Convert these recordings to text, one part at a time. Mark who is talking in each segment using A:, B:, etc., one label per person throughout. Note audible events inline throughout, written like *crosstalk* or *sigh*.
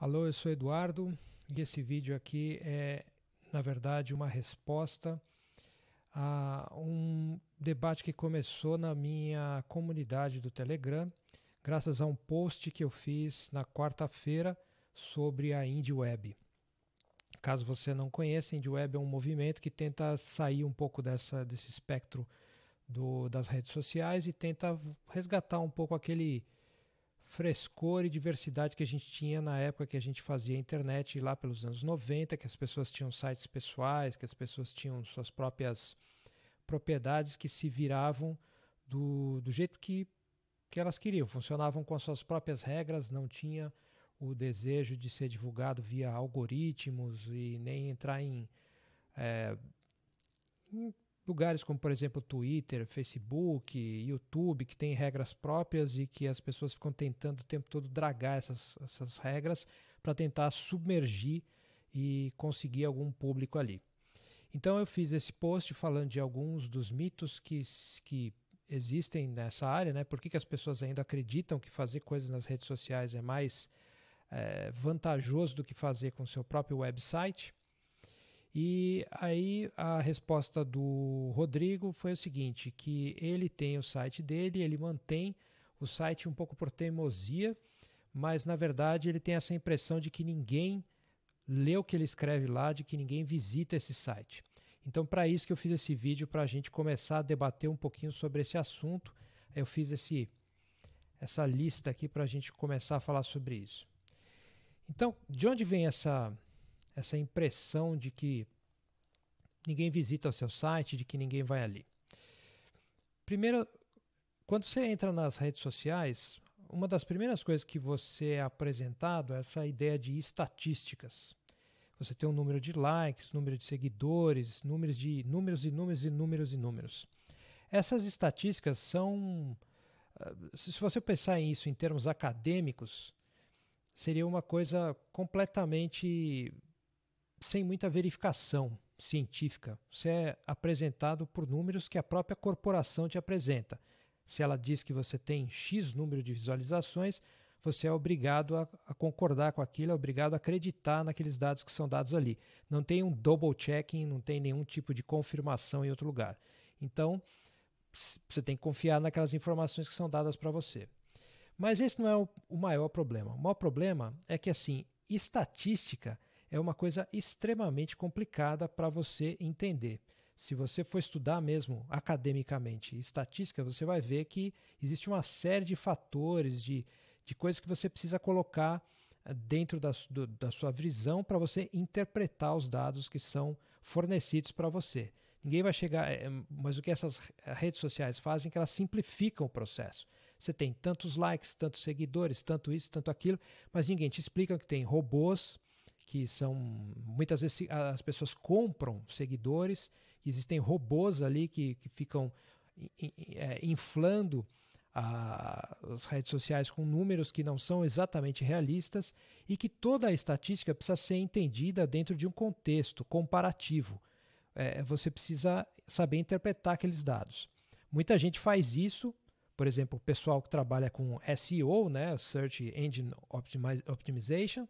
A: Alô, eu sou Eduardo e esse vídeo aqui é, na verdade, uma resposta a um debate que começou na minha comunidade do Telegram, graças a um post que eu fiz na quarta-feira sobre a Indie Web. Caso você não conheça, Indie Web é um movimento que tenta sair um pouco dessa, desse espectro do, das redes sociais e tenta resgatar um pouco aquele frescor e diversidade que a gente tinha na época que a gente fazia internet lá pelos anos 90, que as pessoas tinham sites pessoais, que as pessoas tinham suas próprias propriedades que se viravam do, do jeito que, que elas queriam, funcionavam com as suas próprias regras, não tinha o desejo de ser divulgado via algoritmos e nem entrar em, é, em Lugares como, por exemplo, Twitter, Facebook, YouTube, que têm regras próprias e que as pessoas ficam tentando o tempo todo dragar essas, essas regras para tentar submergir e conseguir algum público ali. Então eu fiz esse post falando de alguns dos mitos que, que existem nessa área, né? Por que, que as pessoas ainda acreditam que fazer coisas nas redes sociais é mais é, vantajoso do que fazer com o seu próprio website? E aí a resposta do Rodrigo foi o seguinte, que ele tem o site dele, ele mantém o site um pouco por teimosia, mas na verdade ele tem essa impressão de que ninguém lê o que ele escreve lá, de que ninguém visita esse site. Então, para isso que eu fiz esse vídeo, para a gente começar a debater um pouquinho sobre esse assunto, eu fiz esse, essa lista aqui para a gente começar a falar sobre isso. Então, de onde vem essa essa impressão de que ninguém visita o seu site, de que ninguém vai ali. Primeiro, quando você entra nas redes sociais, uma das primeiras coisas que você é apresentado é essa ideia de estatísticas. Você tem um número de likes, número de seguidores, números de números e números e números e números. Essas estatísticas são, ah, se você pensar isso em termos acadêmicos, seria uma coisa completamente sem muita verificação científica. Você é apresentado por números que a própria corporação te apresenta. Se ela diz que você tem X número de visualizações, você é obrigado a, a, concordar com aquilo, é obrigado a acreditar naqueles dados que são dados ali. Não tem um double checking, não tem nenhum tipo de confirmação em outro lugar. Então, você tem que confiar naquelas informações que são dadas para você. Mas esse não é o, o maior problema. O maior problema é que assim, estatística é uma coisa extremamente complicada para você entender. Se você for estudar mesmo academicamente estatística, você vai ver que existe uma série de fatores, de, de coisas que você precisa colocar eh, dentro da, do, da sua visão para você interpretar os dados que são fornecidos para você. Ninguém vai chegar, eh, eh, mas o que essas redes sociais fazem é que elas simplificam o processo. Você tem tantos likes, tantos seguidores, tanto isso, tanto aquilo, mas ninguém te explica que tem robôs que são muitas vezes as pessoas compram seguidores, existem robôs ali que, que ficam é, inflando a, as redes sociais com números que não são exatamente realistas e que toda a estatística precisa ser entendida dentro de um contexto comparativo. É, você precisa saber interpretar aqueles dados. Muita gente faz isso, por exemplo, o pessoal que trabalha com SEO, né, Search Engine Optimization,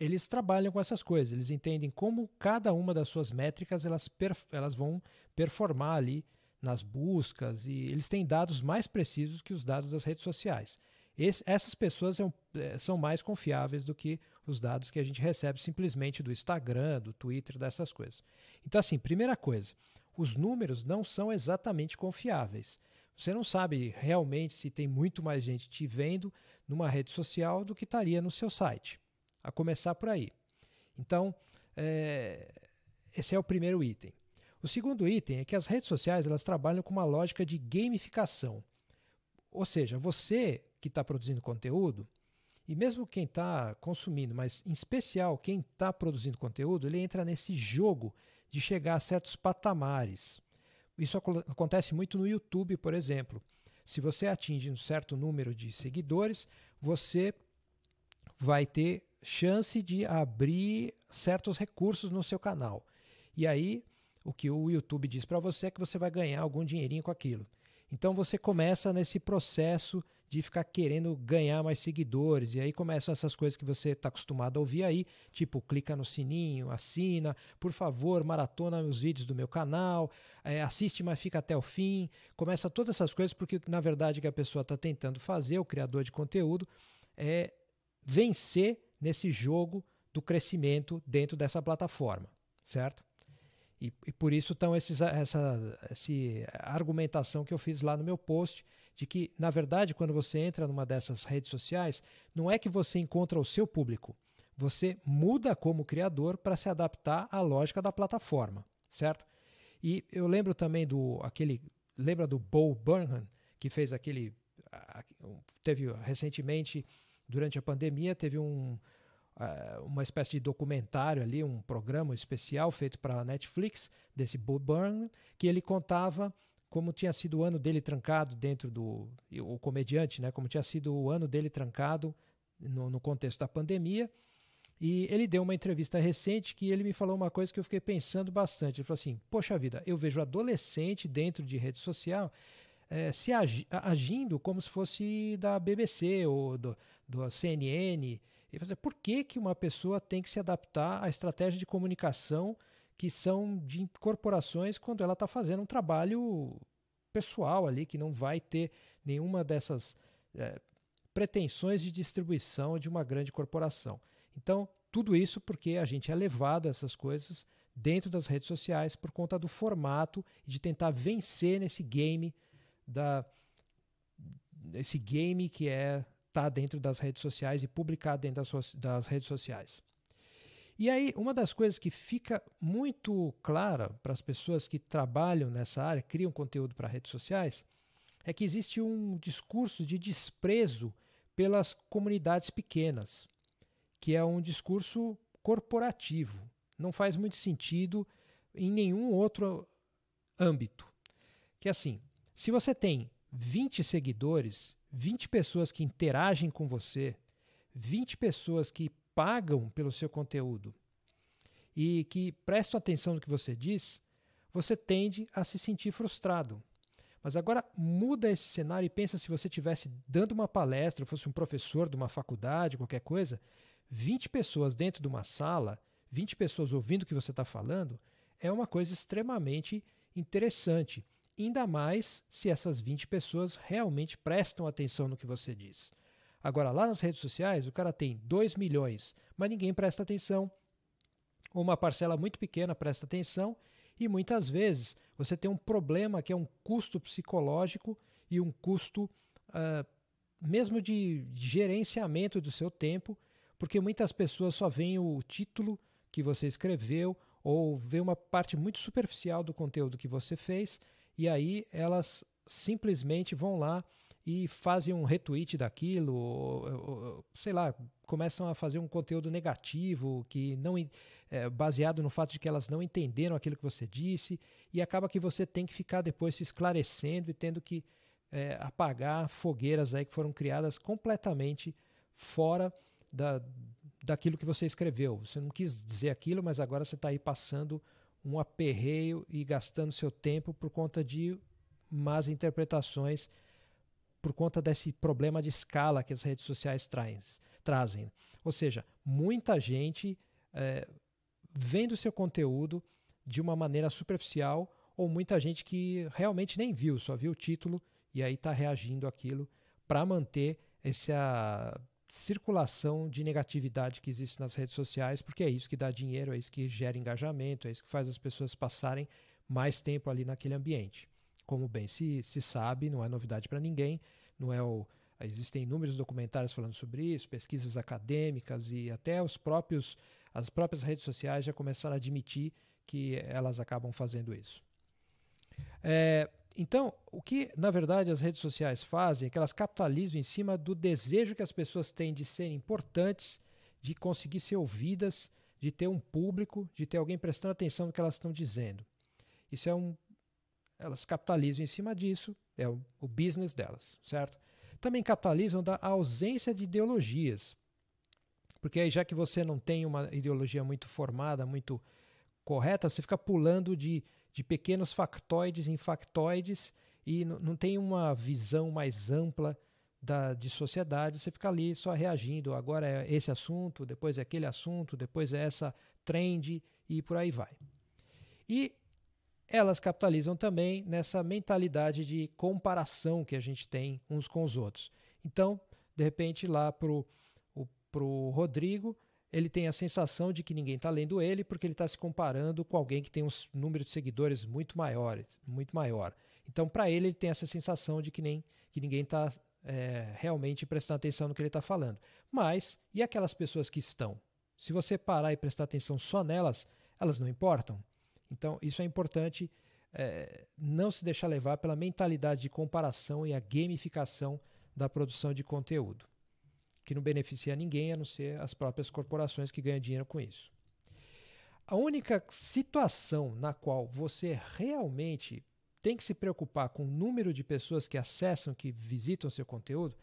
A: eles trabalham com essas coisas, eles entendem como cada uma das suas métricas elas, elas vão performar ali nas buscas e eles têm dados mais precisos que os dados das redes sociais. Esse, essas pessoas são, é, são mais confiáveis do que os dados que a gente recebe simplesmente do Instagram, do Twitter, dessas coisas. Então, assim, primeira coisa, os números não são exatamente confiáveis. Você não sabe realmente se tem muito mais gente te vendo numa rede social do que estaria no seu site a começar por aí. Então, é, esse é o primeiro item. O segundo item é que as redes sociais elas trabalham com uma lógica de gamificação. Ou seja, você que está produzindo conteúdo, e mesmo quem está consumindo, mas em especial quem está produzindo conteúdo, ele entra nesse jogo de chegar a certos patamares. Isso acontece muito no YouTube, por exemplo. Se você atinge um certo número de seguidores, você vai ter chance de abrir certos recursos no seu canal. E aí, o que o YouTube diz para você é que você vai ganhar algum dinheirinho com aquilo. Então você começa nesse processo de ficar querendo ganhar mais seguidores. E aí começam essas coisas que você está acostumado a ouvir aí, tipo clica no sininho, assina, por favor, maratona os vídeos do meu canal, é, assiste, mas fica até o fim. Começa todas essas coisas, porque na verdade o que a pessoa está tentando fazer, o criador de conteúdo, é vencer nesse jogo do crescimento dentro dessa plataforma, certo? E, e por isso estão esses, essa, essa argumentação que eu fiz lá no meu post, de que, na verdade, quando você entra numa dessas redes sociais, não é que você encontra o seu público, você muda como criador para se adaptar à lógica da plataforma, certo? E eu lembro também do aquele lembra do Bo Burnham que fez aquele teve recentemente durante a pandemia teve um, é, uma espécie de documentário ali, um programa especial feito para a Netflix, desse Bob Burn, que ele contava como tinha sido o ano dele trancado dentro do. O comediante, né? Como tinha sido o ano dele trancado no, no contexto da pandemia. E ele deu uma entrevista recente que ele me falou uma coisa que eu fiquei pensando bastante. Ele falou assim: Poxa vida, eu vejo adolescente dentro de rede social é, se agi, agindo como se fosse da BBC ou do, do CNN. E fazer por que, que uma pessoa tem que se adaptar à estratégia de comunicação que são de corporações quando ela está fazendo um trabalho pessoal ali que não vai ter nenhuma dessas é, pretensões de distribuição de uma grande corporação. Então, tudo isso porque a gente é levado a essas coisas dentro das redes sociais por conta do formato e de tentar vencer nesse game da esse game que é estar tá dentro das redes sociais e publicar dentro das, das redes sociais. E aí, uma das coisas que fica muito clara para as pessoas que trabalham nessa área, criam conteúdo para redes sociais, é que existe um discurso de desprezo pelas comunidades pequenas, que é um discurso corporativo. Não faz muito sentido em nenhum outro âmbito. Que é assim, se você tem 20 seguidores, 20 pessoas que interagem com você, 20 pessoas que pagam pelo seu conteúdo e que prestam atenção no que você diz, você tende a se sentir frustrado. Mas agora muda esse cenário e pensa se você tivesse dando uma palestra, fosse um professor de uma faculdade, qualquer coisa, 20 pessoas dentro de uma sala, 20 pessoas ouvindo o que você está falando, é uma coisa extremamente interessante ainda mais se essas 20 pessoas realmente prestam atenção no que você diz. Agora, lá nas redes sociais, o cara tem 2 milhões, mas ninguém presta atenção. Ou uma parcela muito pequena presta atenção, e muitas vezes você tem um problema que é um custo psicológico e um custo uh, mesmo de gerenciamento do seu tempo, porque muitas pessoas só veem o título que você escreveu ou vê uma parte muito superficial do conteúdo que você fez e aí elas simplesmente vão lá e fazem um retweet daquilo, ou, ou, sei lá, começam a fazer um conteúdo negativo que não é, baseado no fato de que elas não entenderam aquilo que você disse e acaba que você tem que ficar depois se esclarecendo e tendo que é, apagar fogueiras aí que foram criadas completamente fora da, daquilo que você escreveu. Você não quis dizer aquilo, mas agora você está aí passando um aperreio e gastando seu tempo por conta de más interpretações, por conta desse problema de escala que as redes sociais traz, trazem. Ou seja, muita gente é, vendo seu conteúdo de uma maneira superficial ou muita gente que realmente nem viu, só viu o título e aí está reagindo aquilo para manter essa ah, circulação de negatividade que existe nas redes sociais, porque é isso que dá dinheiro, é isso que gera engajamento, é isso que faz as pessoas passarem mais tempo ali naquele ambiente. Como bem se, se sabe, não é novidade para ninguém, não é o, existem inúmeros documentários falando sobre isso, pesquisas acadêmicas e até os próprios as próprias redes sociais já começaram a admitir que elas acabam fazendo isso. É, então, o que na verdade as redes sociais fazem é que elas capitalizam em cima do desejo que as pessoas têm de serem importantes, de conseguir ser ouvidas, de ter um público, de ter alguém prestando atenção no que elas estão dizendo. Isso é um. Elas capitalizam em cima disso, é o, o business delas, certo? Também capitalizam da ausência de ideologias. Porque aí, já que você não tem uma ideologia muito formada, muito correta, você fica pulando de de pequenos factoides em factoides e não tem uma visão mais ampla da, de sociedade, você fica ali só reagindo. Agora é esse assunto, depois é aquele assunto, depois é essa trend e por aí vai. E elas capitalizam também nessa mentalidade de comparação que a gente tem uns com os outros. Então, de repente, lá para o pro Rodrigo, ele tem a sensação de que ninguém está lendo ele porque ele está se comparando com alguém que tem um número de seguidores muito maior. Muito maior. Então, para ele, ele tem essa sensação de que, nem, que ninguém está é, realmente prestando atenção no que ele está falando. Mas, e aquelas pessoas que estão? Se você parar e prestar atenção só nelas, elas não importam. Então, isso é importante é, não se deixar levar pela mentalidade de comparação e a gamificação da produção de conteúdo que não beneficia ninguém a não ser as próprias corporações que ganham dinheiro com isso. A única situação na qual você realmente tem que se preocupar com o número de pessoas que acessam, que visitam seu conteúdo,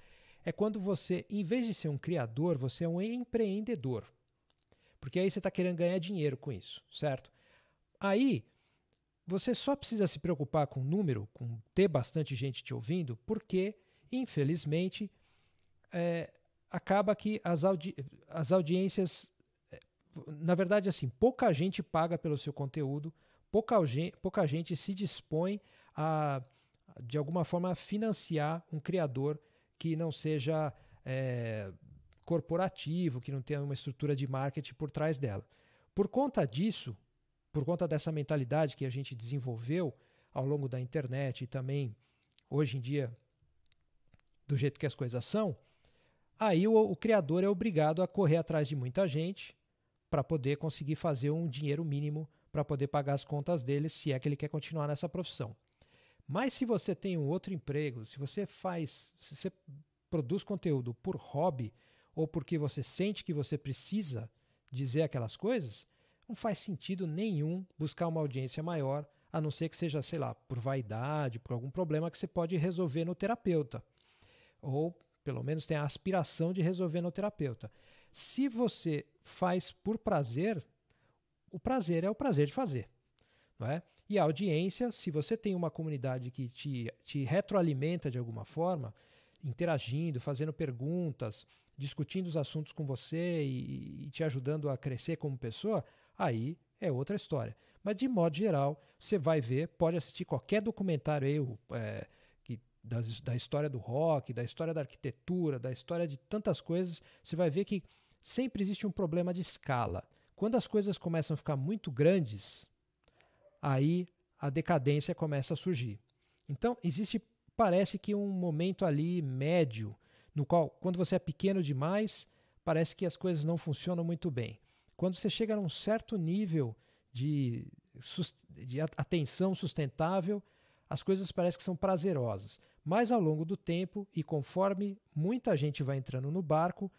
A: é quando você, em vez de ser um criador, você é um empreendedor. Porque aí você está querendo ganhar dinheiro com isso, certo? Aí você só precisa se preocupar com o número, com ter bastante gente te ouvindo, porque, infelizmente, é, acaba que as, audi as audiências. Eh, na verdade, assim, pouca gente paga pelo seu conteúdo, pouca, gente, pouca gente se dispõe a, de alguma forma, financiar um criador que não seja é, corporativo, que não tenha uma estrutura de marketing por trás dela. Por conta disso, por conta dessa mentalidade que a gente desenvolveu ao longo da internet e também hoje em dia, do jeito que as coisas são, Aí o, o criador é obrigado a correr atrás de muita gente para poder conseguir fazer um dinheiro mínimo para poder pagar as contas dele, se é que ele quer continuar nessa profissão. Mas se você tem um outro emprego, se você faz, se você produz conteúdo por hobby ou porque você sente que você precisa dizer aquelas coisas, não faz sentido nenhum buscar uma audiência maior, a não ser que seja, sei lá, por vaidade, por algum problema que você pode resolver no terapeuta ou pelo menos tem a aspiração de resolver no terapeuta. Se você faz por prazer, o prazer é o prazer de fazer. Não é? E a audiência, se você tem uma comunidade que te, te retroalimenta de alguma forma, interagindo, fazendo perguntas, discutindo os assuntos com você e, e te ajudando a crescer como pessoa, aí é outra história. Mas de modo geral, você vai ver, pode assistir qualquer documentário aí, é, das, da história do rock, da história da arquitetura, da história de tantas coisas, você vai ver que sempre existe um problema de escala. Quando as coisas começam a ficar muito grandes, aí a decadência começa a surgir. Então, existe, parece que um momento ali médio, no qual, quando você é pequeno demais, parece que as coisas não funcionam muito bem. Quando você chega a um certo nível de, de atenção sustentável, as coisas parecem que são prazerosas, mas ao longo do tempo e conforme muita gente vai entrando no barco,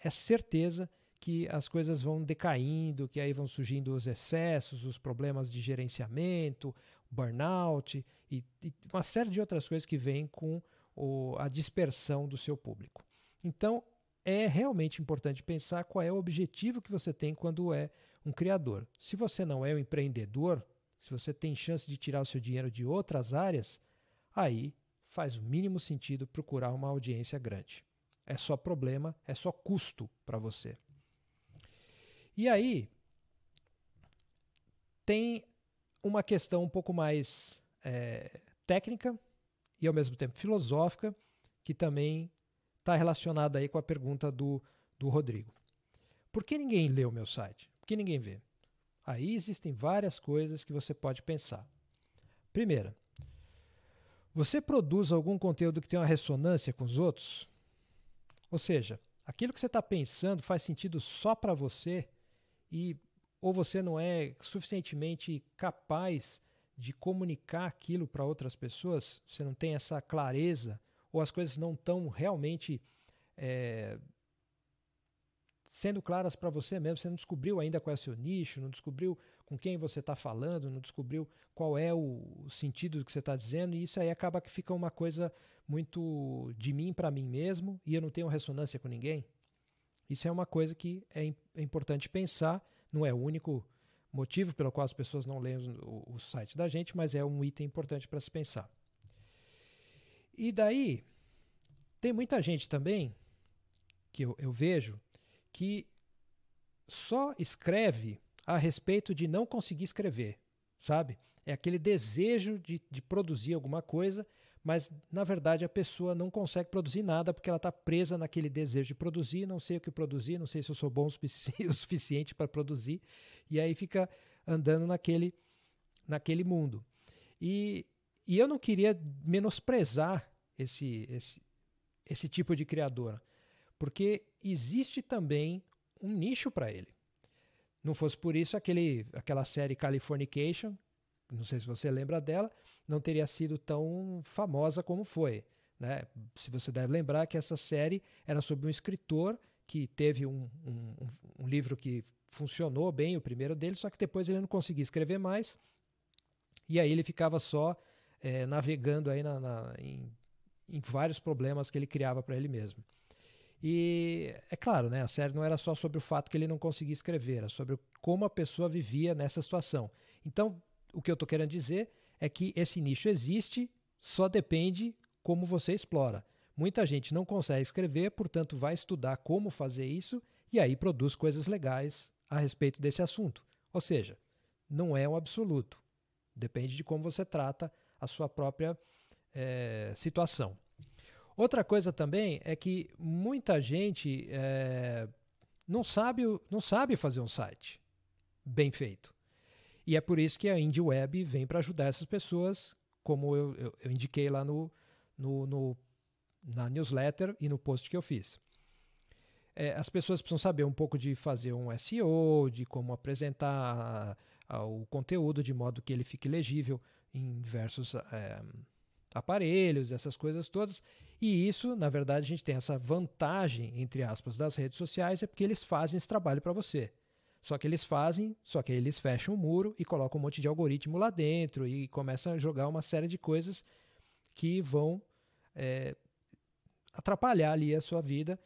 A: é certeza que as coisas vão decaindo, que aí vão surgindo os excessos, os problemas de gerenciamento, burnout e, e uma série de outras coisas que vêm com o, a dispersão do seu público. Então, é realmente importante pensar qual é o objetivo que você tem quando é um criador. Se você não é um empreendedor, se você tem chance de tirar o seu dinheiro de outras áreas, aí faz o mínimo sentido procurar uma audiência grande. É só problema, é só custo para você. E aí tem uma questão um pouco mais é, técnica e ao mesmo tempo filosófica que também está relacionada aí com a pergunta do, do Rodrigo. Por que ninguém lê o meu site? Por que ninguém vê? Aí existem várias coisas que você pode pensar. Primeira, você produz algum conteúdo que tem uma ressonância com os outros? Ou seja, aquilo que você está pensando faz sentido só para você e ou você não é suficientemente capaz de comunicar aquilo para outras pessoas, você não tem essa clareza, ou as coisas não estão realmente é, sendo claras para você mesmo. Você não descobriu ainda qual é o seu nicho, não descobriu com quem você está falando, não descobriu qual é o sentido do que você está dizendo, e isso aí acaba que fica uma coisa muito de mim para mim mesmo, e eu não tenho ressonância com ninguém. Isso é uma coisa que é, é importante pensar, não é o único motivo pelo qual as pessoas não leem o, site da gente, mas é um item importante para se pensar. E daí, tem muita gente também que eu, eu vejo que só escreve a respeito de não conseguir escrever, sabe? É aquele desejo de, de produzir alguma coisa, mas na verdade a pessoa não consegue produzir nada porque ela está presa naquele desejo de produzir, não sei o que produzir, não sei se eu sou bom o *laughs* suficiente para produzir, e aí fica andando naquele, naquele mundo. E, e eu não queria menosprezar esse, esse, esse tipo de criadora, porque existe também um nicho para ele. Não fosse por isso, aquele, aquela série Californication, não sei se você lembra dela, não teria sido tão famosa como foi. Né? Se você deve lembrar que essa série era sobre um escritor que teve um, um, um livro que funcionou bem, o primeiro dele, só que depois ele não conseguia escrever mais. E aí ele ficava só é, navegando aí na, na, em, em vários problemas que ele criava para ele mesmo. E é claro, né, a série não era só sobre o fato que ele não conseguia escrever, era sobre como a pessoa vivia nessa situação. Então, o que eu estou querendo dizer é que esse nicho existe, só depende como você explora. Muita gente não consegue escrever, portanto, vai estudar como fazer isso e aí produz coisas legais a respeito desse assunto. Ou seja, não é um absoluto. Depende de como você trata a sua própria é, situação. Outra coisa também é que muita gente é, não, sabe, não sabe fazer um site bem feito. E é por isso que a Indie Web vem para ajudar essas pessoas, como eu, eu, eu indiquei lá no, no, no, na newsletter e no post que eu fiz. É, as pessoas precisam saber um pouco de fazer um SEO, de como apresentar a, a, o conteúdo de modo que ele fique legível em diversos é, aparelhos, essas coisas todas. E isso, na verdade, a gente tem essa vantagem, entre aspas, das redes sociais, é porque eles fazem esse trabalho para você. Só que eles fazem, só que eles fecham o muro e colocam um monte de algoritmo lá dentro e começam a jogar uma série de coisas que vão é, atrapalhar ali a sua vida.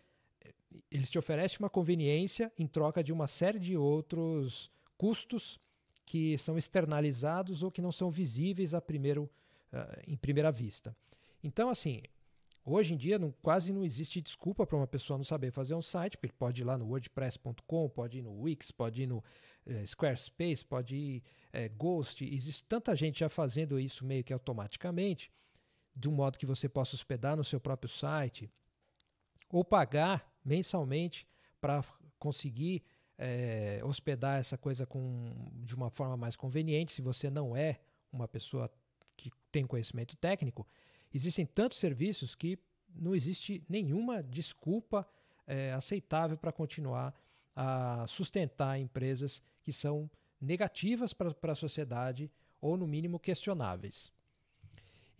A: Eles te oferecem uma conveniência em troca de uma série de outros custos que são externalizados ou que não são visíveis a primeiro uh, em primeira vista. Então, assim, hoje em dia não, quase não existe desculpa para uma pessoa não saber fazer um site, porque ele pode ir lá no WordPress.com, pode ir no Wix, pode ir no uh, Squarespace, pode ir uh, Ghost. Existe tanta gente já fazendo isso meio que automaticamente, de um modo que você possa hospedar no seu próprio site ou pagar mensalmente para conseguir é, hospedar essa coisa com, de uma forma mais conveniente, se você não é uma pessoa tem conhecimento técnico, existem tantos serviços que não existe nenhuma desculpa é, aceitável para continuar a sustentar empresas que são negativas para a sociedade ou, no mínimo, questionáveis.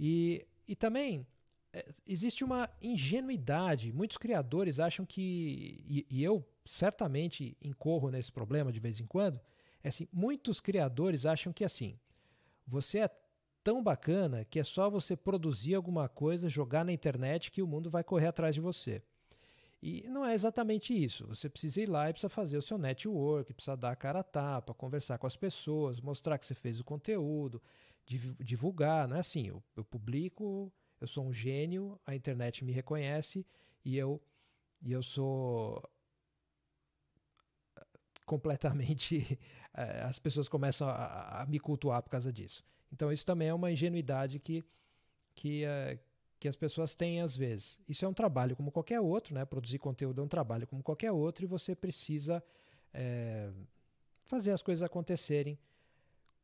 A: E, e também é, existe uma ingenuidade. Muitos criadores acham que, e, e, eu certamente incorro nesse problema de vez em quando, é assim, muitos criadores acham que assim, você é tão bacana que é só você produzir alguma coisa, jogar na internet que o mundo vai correr atrás de você. E não é exatamente isso. Você precisa ir lá e precisa fazer o seu network, precisa dar a cara a tapa, conversar com as pessoas, mostrar que você fez o conteúdo, divulgar. Não é assim, eu, eu publico, eu sou um gênio, a internet me reconhece e eu, e eu sou eh, completamente. *laughs* Eh, as pessoas começam a, a me cultuar por causa disso. Então, isso também é uma ingenuidade que, que, uh, que as pessoas têm às vezes. Isso é um trabalho como qualquer outro, né? Produzir conteúdo é um trabalho como qualquer outro e você precisa é, fazer as coisas acontecerem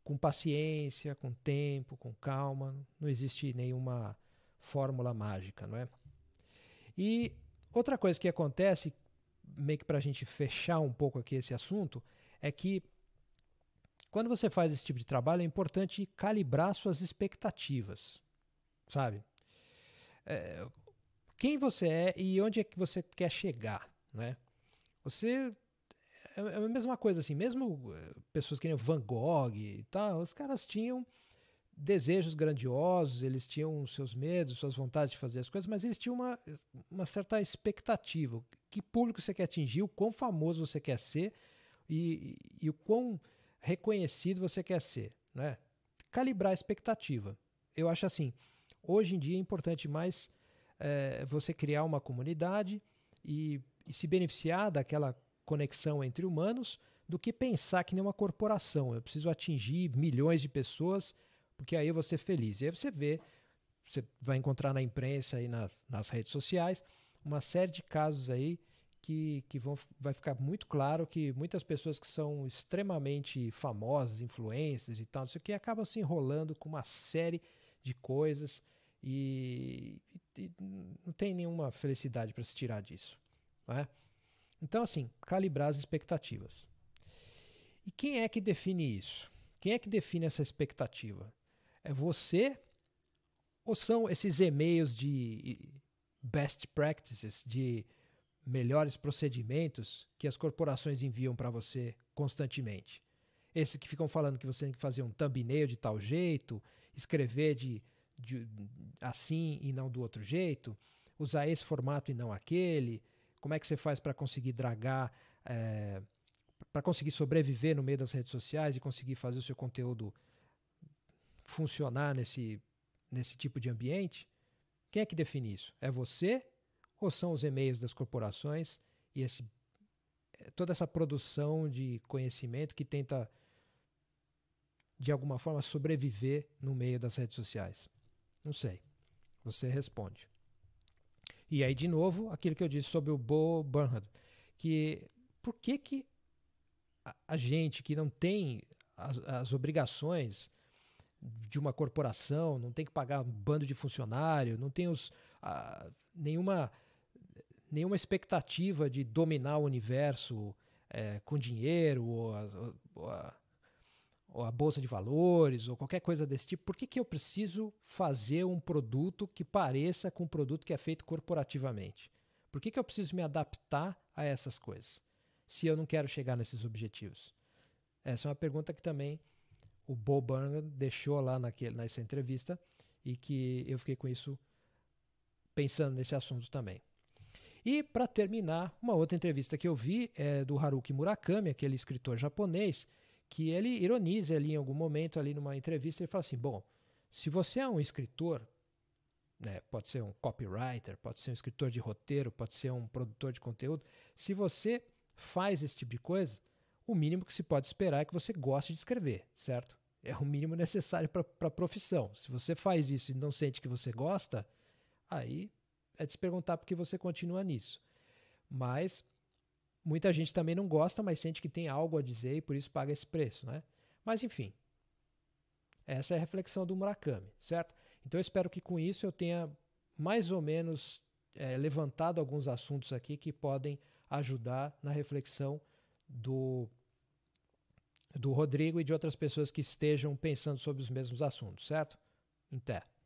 A: com paciência, com tempo, com calma. Não existe nenhuma fórmula mágica, não é? E outra coisa que acontece, meio que para a gente fechar um pouco aqui esse assunto, é que quando você faz esse tipo de trabalho, é importante calibrar suas expectativas, sabe? É, quem você é e onde é que você quer chegar, né? Você é, é a mesma coisa assim, mesmo eh, pessoas que nem Van Gogh e tal, os caras tinham desejos grandiosos, eles tinham seus medos, suas vontades de fazer as coisas, mas eles tinham uma, uma certa expectativa. Que público você quer atingir, o quão famoso você quer ser e, e, e o quão reconhecido você quer ser, né? Calibrar a expectativa. Eu acho assim, hoje em dia é importante mais é, você criar uma comunidade e, e se beneficiar daquela conexão entre humanos do que pensar que nem uma corporação. Eu preciso atingir milhões de pessoas porque aí eu vou ser feliz. E aí você vê, você vai encontrar na imprensa e nas, nas redes sociais uma série de casos aí que, que vão, vai ficar muito claro que muitas pessoas que são extremamente famosas, influências e tal, não sei o que, acabam se enrolando com uma série de coisas e, e não tem nenhuma felicidade para se tirar disso. Não é? Então, assim, calibrar as expectativas. E quem é que define isso? Quem é que define essa expectativa? É você ou são esses e-mails de best practices, de melhores procedimentos que as corporações enviam para você constantemente. Esses que ficam falando que você tem que fazer um thumbnail de tal jeito, escrever de, de assim e não do outro jeito, usar esse formato e não aquele. Como é que você faz para conseguir dragar, é, eh, para conseguir sobreviver no meio das redes sociais e conseguir fazer o seu conteúdo funcionar nesse, nesse tipo de ambiente? Quem é que define isso? É você ou são os e-mails das corporações e esse, eh, toda essa produção de conhecimento que tenta, de alguma forma, sobreviver no meio das redes sociais? Não sei. Você responde. E aí, de novo, aquilo que eu disse sobre o Bo Burnham, que por que, que a, gente que não tem as, as obrigações de uma corporação, não tem que pagar um bando de funcionário, não tem os, nenhuma nenhuma expectativa de dominar o universo é, com dinheiro ou a, ou, a, ou a, bolsa de valores ou qualquer coisa desse tipo, por que, que eu preciso fazer um produto que pareça com um produto que é feito corporativamente? Por que, que eu preciso me adaptar a essas coisas se eu não quero chegar nesses objetivos? Essa é uma pergunta que também o Bob Burnham deixou lá naquele, nessa entrevista e que eu fiquei com isso pensando nesse assunto também. E, para terminar, uma outra entrevista que eu vi é do Haruki Murakami, aquele escritor japonês, que ele ironiza ali em algum momento, ali numa entrevista, ele fala assim: bom, se você é um escritor, né, pode ser um copywriter, pode ser um escritor de roteiro, pode ser um produtor de conteúdo, se você faz esse tipo de coisa, o mínimo que se pode esperar é que você goste de escrever, certo? É o mínimo *laughs* necessário para a profissão. Se você faz isso e não sente que você gosta, aí é de se perguntar por que você continua nisso. Mas muita gente também não gosta, mas sente que tem algo a dizer e por isso paga esse preço, né? Mas enfim, essa é a reflexão do Murakami, certo? Então eu espero que com isso eu tenha mais ou menos é, levantado alguns assuntos aqui que podem ajudar na reflexão do, do Rodrigo e de outras pessoas que estejam pensando sobre os mesmos assuntos, certo? Até!